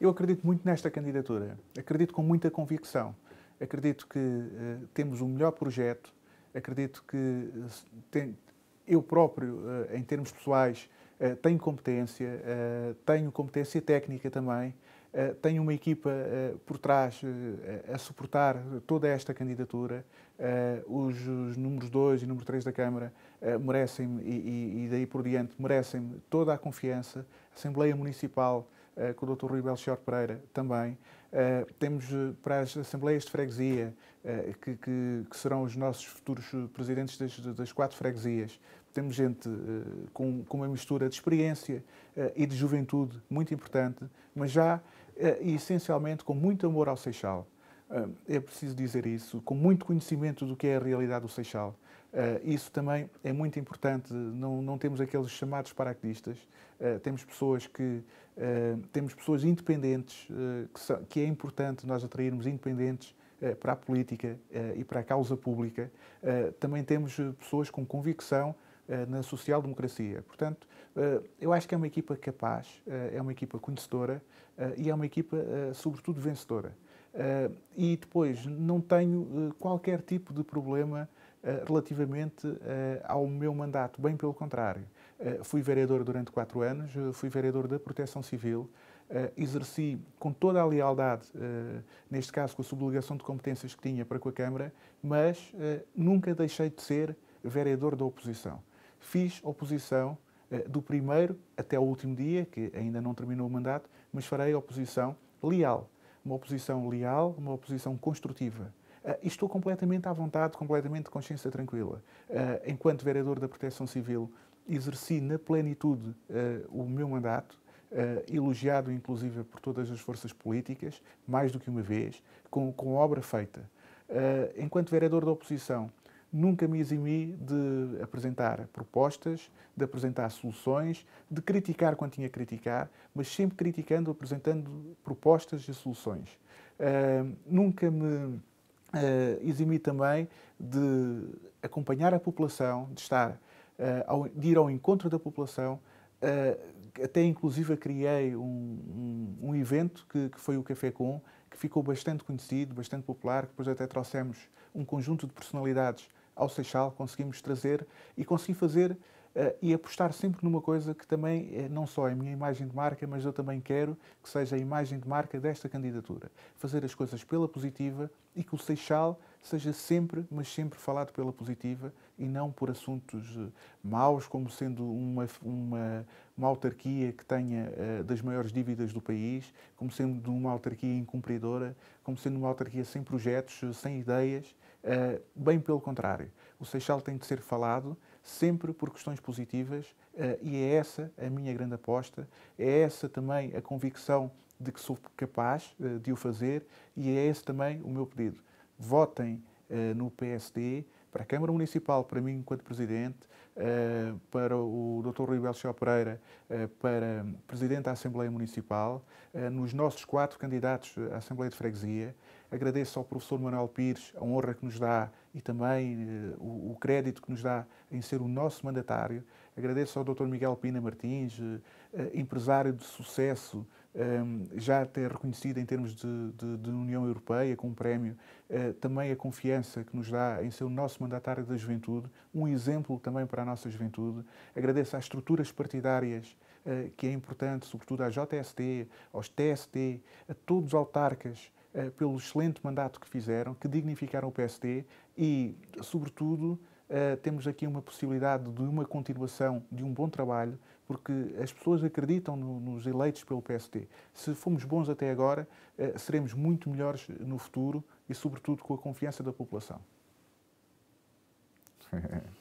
Eu acredito muito nesta candidatura, acredito com muita convicção, acredito que uh, temos o melhor projeto, acredito que uh, tem, eu próprio, uh, em termos pessoais, tenho competência, tenho competência técnica também, tenho uma equipa por trás a suportar toda esta candidatura. os, os números 2 e número 3 da Câmara merecem-me, e, e, daí por diante, merecem-me toda a confiança. A Assembleia Municipal eh, com o Dr. Rui Belchior Pereira também. Eh, temos eh, para as Assembleias de Freguesia, que, que, que, serão os nossos futuros presidentes das, das quatro freguesias, temos gente uh, com, com, uma mistura de experiência uh, e de juventude muito importante, mas já uh, e essencialmente com muito amor ao Seixal. Ah, é preciso dizer isso com muito conhecimento do que é a realidade do Seixal. Ah, isso também é muito importante. Não, não temos aqueles chamados paraquedistas. Ah, temos pessoas que temos pessoas independentes que, são, que é importante nós atrairmos independentes para a política e para a causa pública. Também temos pessoas com convicção na social-democracia. Portanto, eu acho que é uma equipa capaz, é uma equipa conhecedora e é uma equipa, sobretudo, vencedora. Uh, e depois, não tenho eh, qualquer tipo de problema uh, relativamente uh, ao meu mandato, bem pelo contrário. fui vereador durante quatro anos, fui vereador da Proteção Civil, exerci com toda a lealdade, neste caso com a subligação de competências que tinha para com a Câmara, mas nunca deixei de ser vereador da oposição. Fiz oposição do primeiro até o último dia, que ainda não terminou o mandato, mas farei oposição leal uma oposição leal, uma oposição construtiva. Uh, estou completamente à vontade, completamente de consciência tranquila. Uh, enquanto vereador da Proteção Civil, exerci na plenitude ah, o meu mandato, elogiado inclusive por todas as forças políticas, mais do que uma vez, com, com obra feita. enquanto vereador da oposição, nunca me eximi de apresentar propostas, de apresentar soluções, de criticar quando tinha que criticar, mas sempre criticando, apresentando propostas e soluções. Uh, nunca me uh, eximi também de acompanhar a população, de estar, uh, ao, de ir ao encontro da população, ah, até inclusive criei um, um, um evento que, que, foi o Café Com, que ficou bastante conhecido, bastante popular, que depois até trouxemos um conjunto de personalidades ao Seixal, conseguimos trazer e consegui fazer Uh, e apostar sempre numa coisa que também eh, não só é a minha imagem de marca, mas eu também quero que seja a imagem de marca desta candidatura. Fazer as coisas pela positiva e que o Seixal seja sempre, mas sempre falado pela positiva e não por assuntos eh, maus, como sendo uma, uma, uma autarquia que tenha uh, das maiores dívidas do país, como sendo uma autarquia incumpridora, como sendo uma autarquia sem projetos, sem ideias. Eh, bem pelo contrário, o Seixal tem de ser falado sempre por questões positivas uh, e é essa a minha grande aposta, é essa também a convicção de que sou capaz uh, de o fazer e é esse também o meu pedido. Votem no PSD, para a Câmara Municipal, para mim enquanto Presidente, para o Dr. Rui Belchel Pereira, para Presidente da Assembleia Municipal, nos nossos quatro candidatos à Assembleia de Freguesia, Agradeço ao professor Manuel Pires a honra que nos dá e também eh, o, o crédito que nos dá em ser o nosso mandatário. Agradeço ao Dr. Miguel Pina Martins, eh, eh, empresário de sucesso, ehm, já até reconhecido em termos de, de, de, União Europeia com um prémio, também a confiança que nos dá em ser o nosso mandatário da juventude, um exemplo também para a nossa juventude. Agradeço às estruturas partidárias que é importante, sobretudo à JST, aos TST, a todos os autarcas eh, pelo excelente mandato que fizeram, que dignificaram o PSD e, sobretudo, eh, temos aqui uma possibilidade de uma continuação de um bom trabalho, porque as pessoas acreditam no, nos eleitos pelo PSD. Se fomos bons até agora, eh, seremos muito melhores no futuro e, sobretudo, com a confiança da população.